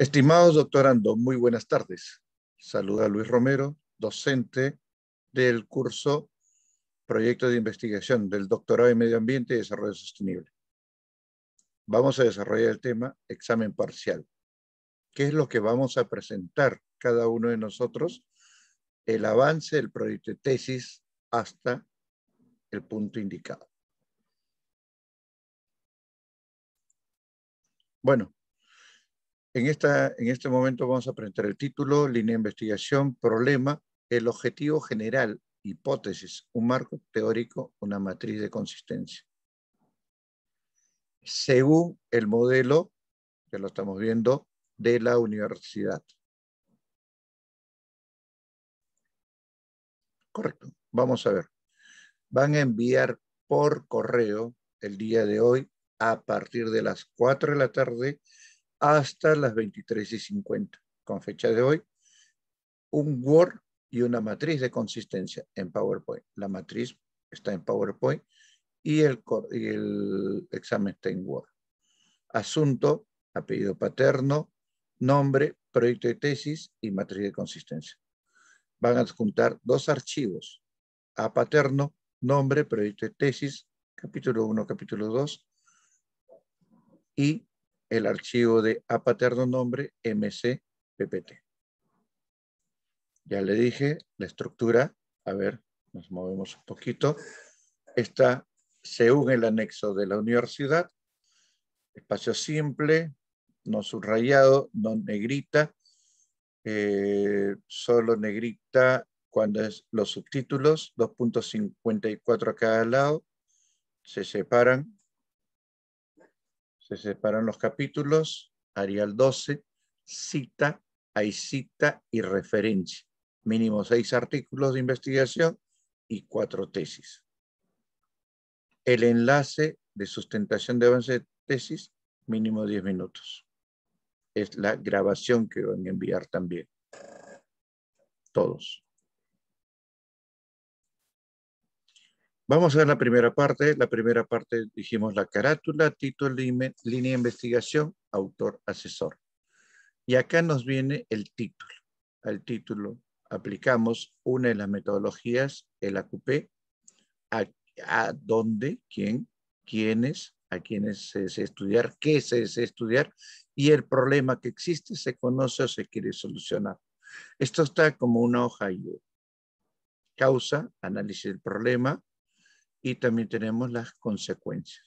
Estimados doctorando, muy buenas tardes. Saluda a Luis Romero, docente del curso Proyecto de Investigación del Doctorado en Medio Ambiente y Desarrollo Sostenible. Vamos a desarrollar el tema examen parcial. ¿Qué es lo que vamos a presentar cada uno de nosotros? El avance del proyecto de tesis hasta el punto indicado. Bueno, en, este momento vamos a presentar el título, línea de investigación, problema, el objetivo general, hipótesis, un marco teórico, una matriz de consistencia. Según el modelo, que lo estamos viendo, de la universidad. Correcto, vamos a ver. Van a enviar por correo el día de hoy a partir de las 4 de la tarde hasta las y 50, con fecha de hoy, un Word y una matriz de consistencia en PowerPoint. La matriz está en PowerPoint y el, examen está en Word. Asunto, apellido paterno, nombre, proyecto de tesis y matriz de consistencia. Van a adjuntar dos archivos, a paterno, nombre, proyecto de tesis, capítulo 1, capítulo 2, y el archivo de a paterno nombre mcppt. Ya le dije la estructura. A ver, nos movemos un poquito. Está según el anexo de la universidad. Espacio simple, no subrayado, no negrita. Eh, solo negrita cuando es los subtítulos, 2.54 a cada lado. Se separan se separan los capítulos, Arial 12, cita, hay cita y referencia. Mínimo seis artículos de investigación y cuatro tesis. El enlace de sustentación de avance de tesis, mínimo 10 minutos. Es la grabación que van a enviar también. Todos. Vamos a ver la primera parte. La primera parte dijimos la carátula, título, línea de investigación, autor, asesor. Y acá nos viene el título. Al título aplicamos una de las metodologías, el AQP, a, dónde, quién, quiénes, a quiénes se desea estudiar, qué se desea estudiar y el problema que existe se conoce o se quiere solucionar. Esto está como una hoja y causa, análisis del problema, y también tenemos las consecuencias.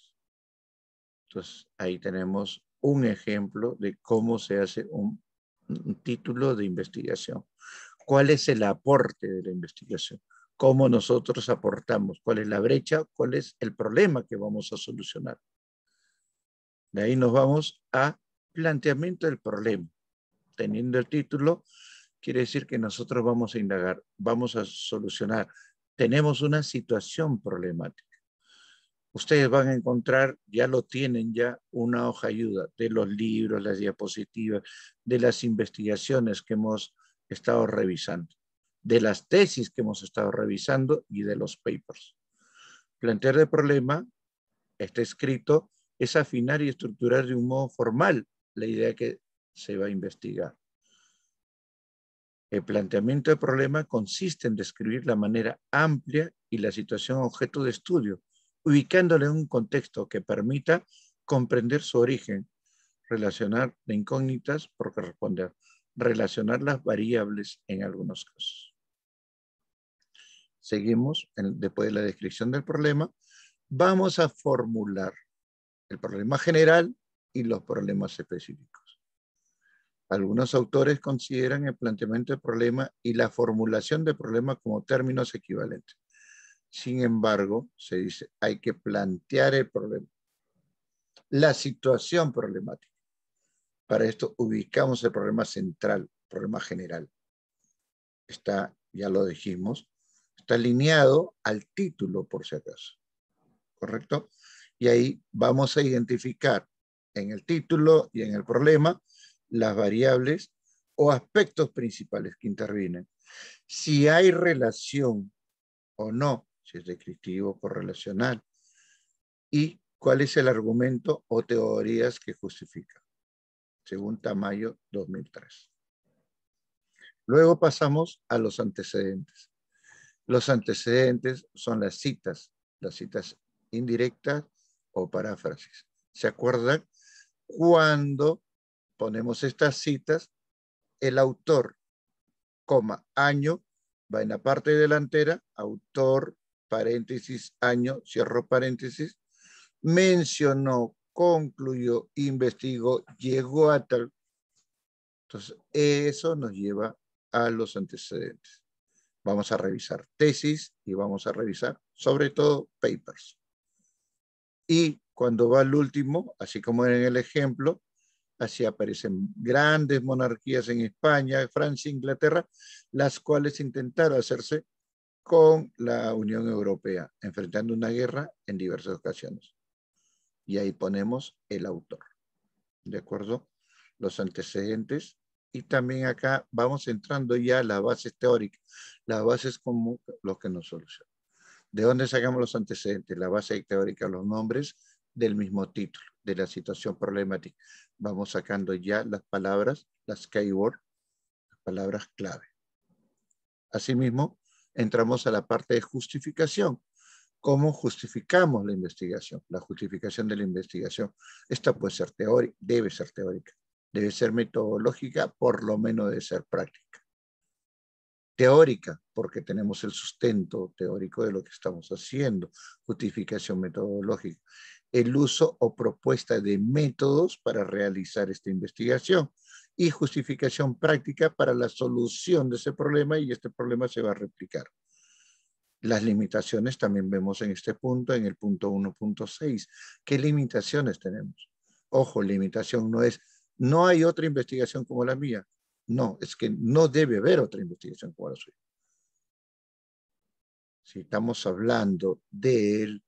Entonces, ahí tenemos un ejemplo de cómo se hace un, título de investigación. ¿Cuál es el aporte de la investigación? ¿Cómo nosotros aportamos? ¿Cuál es la brecha? ¿Cuál es el problema que vamos a solucionar? De ahí nos vamos a planteamiento del problema. Teniendo el título, quiere decir que nosotros vamos a indagar, vamos a solucionar tenemos una situación problemática. Ustedes van a encontrar, ya lo tienen ya, una hoja ayuda de los libros, las diapositivas, de las investigaciones que hemos estado revisando, de las tesis que hemos estado revisando y de los papers. Plantear de problema, está escrito, es afinar y estructurar de un modo formal la idea que se va a investigar. El planteamiento del problema consiste en describir la manera amplia y la situación objeto de estudio, ubicándole en un contexto que permita comprender su origen, relacionar las incógnitas por corresponder, relacionar las variables en algunos casos. Seguimos, después de la descripción del problema, vamos a formular el problema general y los problemas específicos. Algunos autores consideran el planteamiento del problema y la formulación de problemas como términos equivalentes. Sin embargo, se dice, hay que plantear el problema, la situación problemática. Para esto ubicamos el problema central, problema general. Está, ya lo dijimos, está alineado al título, por si acaso. ¿Correcto? Y ahí vamos a identificar en el título y en el problema las variables o aspectos principales que intervienen. Si hay relación o no, si es descriptivo o correlacional, y cuál es el argumento o teorías que justifica. según Tamayo 2003. Luego pasamos a los antecedentes. Los antecedentes son las citas, las citas indirectas o paráfrasis. ¿Se acuerdan? Cuando ponemos estas citas, el autor, coma, año, va en la parte delantera, autor, paréntesis, año, cierro paréntesis, mencionó, concluyó, investigó, llegó a tal. Entonces, eso nos lleva a los antecedentes. Vamos a revisar tesis y vamos a revisar sobre todo papers. Y cuando va al último, así como en el ejemplo, Así aparecen grandes monarquías en España, Francia, Inglaterra, las cuales intentaron hacerse con la Unión Europea, enfrentando una guerra en diversas ocasiones. Y ahí ponemos el autor, ¿de acuerdo? Los antecedentes. Y también acá vamos entrando ya a las bases teóricas, las bases como los que nos solucionan. ¿De dónde sacamos los antecedentes? La base teórica, los nombres del mismo título, de la situación problemática vamos sacando ya las palabras, las keyword, las palabras clave. Asimismo, entramos a la parte de justificación. ¿Cómo justificamos la investigación? La justificación de la investigación. Esta puede ser teórica, debe ser teórica, debe ser metodológica, por lo menos debe ser práctica. Teórica, porque tenemos el sustento teórico de lo que estamos haciendo, justificación metodológica el uso o propuesta de métodos para realizar esta investigación y justificación práctica para la solución de ese problema y este problema se va a replicar. Las limitaciones también vemos en este punto, en el punto 1.6. ¿Qué limitaciones tenemos? Ojo, limitación no es, no hay otra investigación como la mía. No, es que no debe haber otra investigación como la suya. Si estamos hablando del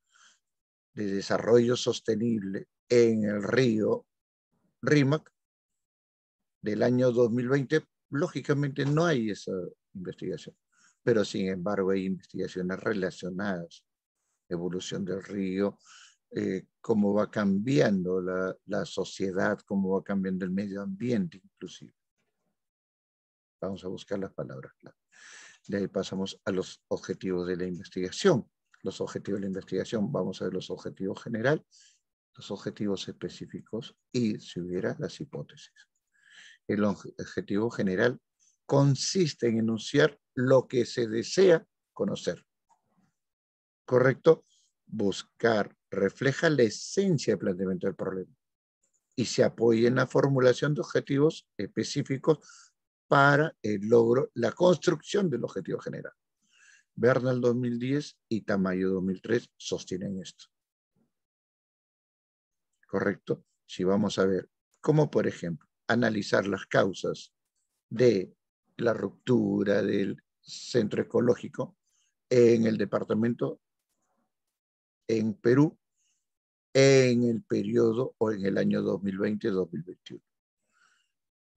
de Desarrollo Sostenible en el río RIMAC del año 2020, lógicamente no hay esa investigación, pero sin embargo hay investigaciones relacionadas, evolución del río, eh, cómo va cambiando la, la sociedad, cómo va cambiando el medio ambiente inclusive. Vamos a buscar las palabras clave. De ahí pasamos a los objetivos de la investigación los objetivos de la investigación, vamos a ver los objetivos general, los objetivos específicos y, si hubiera, las hipótesis. El objetivo general consiste en enunciar lo que se desea conocer. ¿Correcto? Buscar refleja la esencia del planteamiento del problema y se apoya en la formulación de objetivos específicos para el logro, la construcción del objetivo general. Bernal 2010 y Tamayo 2003 sostienen esto. ¿Correcto? Si vamos a ver cómo, por ejemplo, analizar las causas de la ruptura del centro ecológico en el departamento, en Perú, en el periodo o en el año 2020-2021.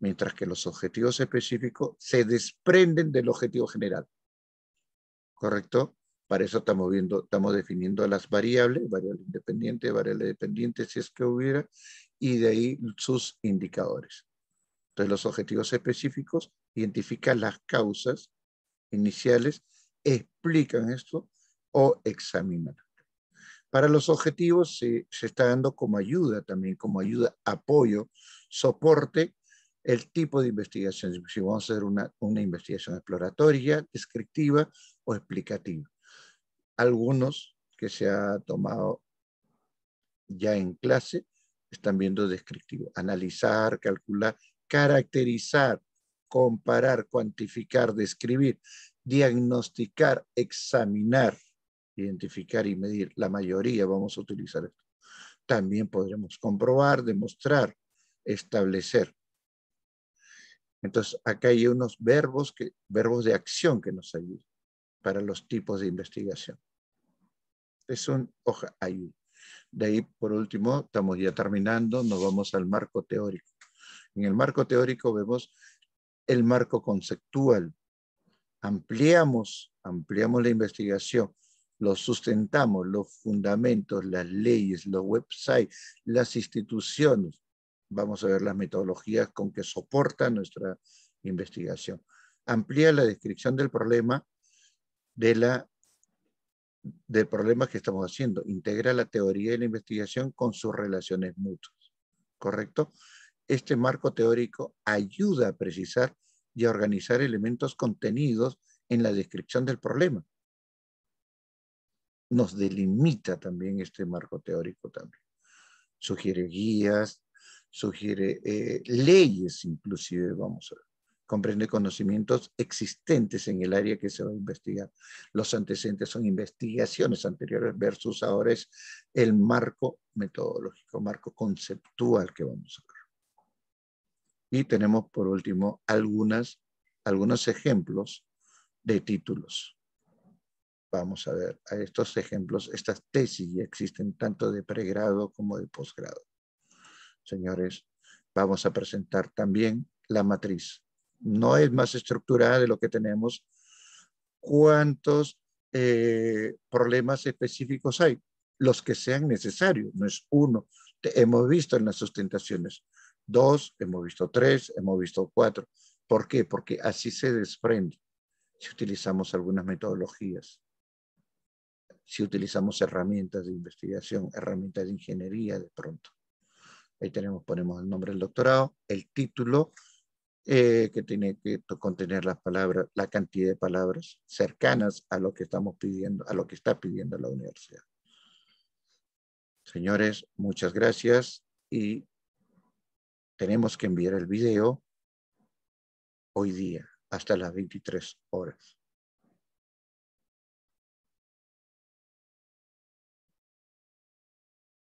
Mientras que los objetivos específicos se desprenden del objetivo general. ¿correcto? Para eso estamos viendo, estamos definiendo las variables, variable independiente, variable dependiente, si es que hubiera, y de ahí sus indicadores. Entonces, los objetivos específicos identifican las causas iniciales, explican esto o examinan. Para los objetivos se, está dando como ayuda también, como ayuda, apoyo, soporte, el tipo de investigación. Si vamos a hacer una investigación exploratoria, descriptiva, explicativo. Algunos que se ha tomado ya en clase están viendo descriptivo. Analizar, calcular, caracterizar, comparar, cuantificar, describir, diagnosticar, examinar, identificar y medir. La mayoría vamos a utilizar esto. También podremos comprobar, demostrar, establecer. Entonces, acá hay unos verbos, que, verbos de acción que nos ayudan para los tipos de investigación. Es un hoja ahí De ahí, por último, estamos ya terminando, nos vamos al marco teórico. En el marco teórico vemos el marco conceptual. Ampliamos, ampliamos la investigación, lo sustentamos, los fundamentos, las leyes, los websites, las instituciones. Vamos a ver las metodologías con que soporta nuestra investigación. Amplía la descripción del problema de la del problema que estamos haciendo. Integra la teoría de la investigación con sus relaciones mutuas. ¿Correcto? Este marco teórico ayuda a precisar y a organizar elementos contenidos en la descripción del problema. Nos delimita también este marco teórico también. Sugiere guías, sugiere eh, leyes inclusive, vamos a ver comprende conocimientos existentes en el área que se va a investigar. Los antecedentes son investigaciones anteriores versus ahora es el marco metodológico, marco conceptual que vamos a ver. Y tenemos por último algunas, algunos ejemplos de títulos. Vamos a ver a estos ejemplos, estas tesis ya existen tanto de pregrado como de posgrado. Señores, vamos a presentar también la matriz no es más estructurada de lo que tenemos, cuántos eh, problemas específicos hay, los que sean necesarios, no es uno. hemos visto en las sustentaciones dos, hemos visto tres, hemos visto cuatro. ¿Por qué? Porque así se desprende si utilizamos algunas metodologías, si utilizamos herramientas de investigación, herramientas de ingeniería de pronto. Ahí tenemos, ponemos el nombre del doctorado, el título, eh, que tiene que contener las palabras, la cantidad de palabras cercanas a lo que estamos pidiendo, a lo que está pidiendo la universidad. Señores, muchas gracias y tenemos que enviar el video hoy día hasta las 23 horas.